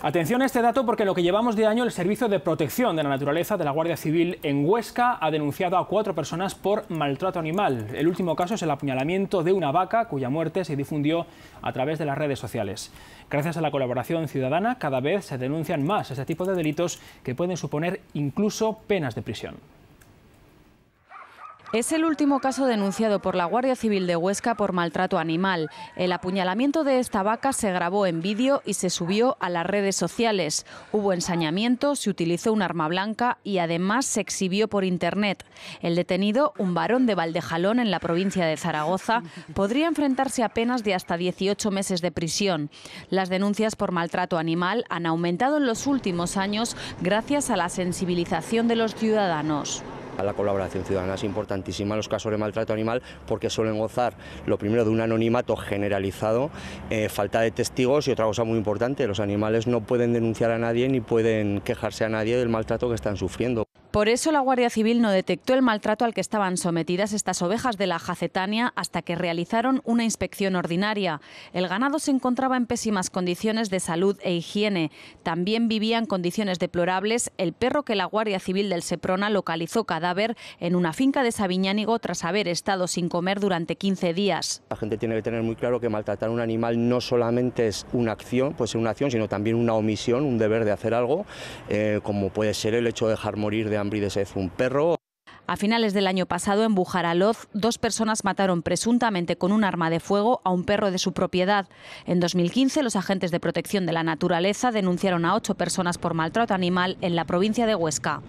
Atención a este dato porque lo que llevamos de año el Servicio de Protección de la Naturaleza de la Guardia Civil en Huesca ha denunciado a cuatro personas por maltrato animal. El último caso es el apuñalamiento de una vaca cuya muerte se difundió a través de las redes sociales. Gracias a la colaboración ciudadana cada vez se denuncian más este tipo de delitos que pueden suponer incluso penas de prisión. Es el último caso denunciado por la Guardia Civil de Huesca por maltrato animal. El apuñalamiento de esta vaca se grabó en vídeo y se subió a las redes sociales. Hubo ensañamiento, se utilizó un arma blanca y además se exhibió por internet. El detenido, un varón de Valdejalón en la provincia de Zaragoza, podría enfrentarse a penas de hasta 18 meses de prisión. Las denuncias por maltrato animal han aumentado en los últimos años gracias a la sensibilización de los ciudadanos a la colaboración ciudadana. Es importantísima en los casos de maltrato animal porque suelen gozar, lo primero, de un anonimato generalizado, eh, falta de testigos y otra cosa muy importante, los animales no pueden denunciar a nadie ni pueden quejarse a nadie del maltrato que están sufriendo. Por eso la Guardia Civil no detectó el maltrato al que estaban sometidas estas ovejas de la Jacetania hasta que realizaron una inspección ordinaria. El ganado se encontraba en pésimas condiciones de salud e higiene. También vivía en condiciones deplorables el perro que la Guardia Civil del Seprona localizó cadáver en una finca de Sabiñánigo tras haber estado sin comer durante 15 días. La gente tiene que tener muy claro que maltratar un animal no solamente es una acción, pues una acción, sino también una omisión, un deber de hacer algo, eh, como puede ser el hecho de dejar morir de un perro. A finales del año pasado, en Bujaraloz, dos personas mataron presuntamente con un arma de fuego a un perro de su propiedad. En 2015, los agentes de protección de la naturaleza denunciaron a ocho personas por maltrato animal en la provincia de Huesca.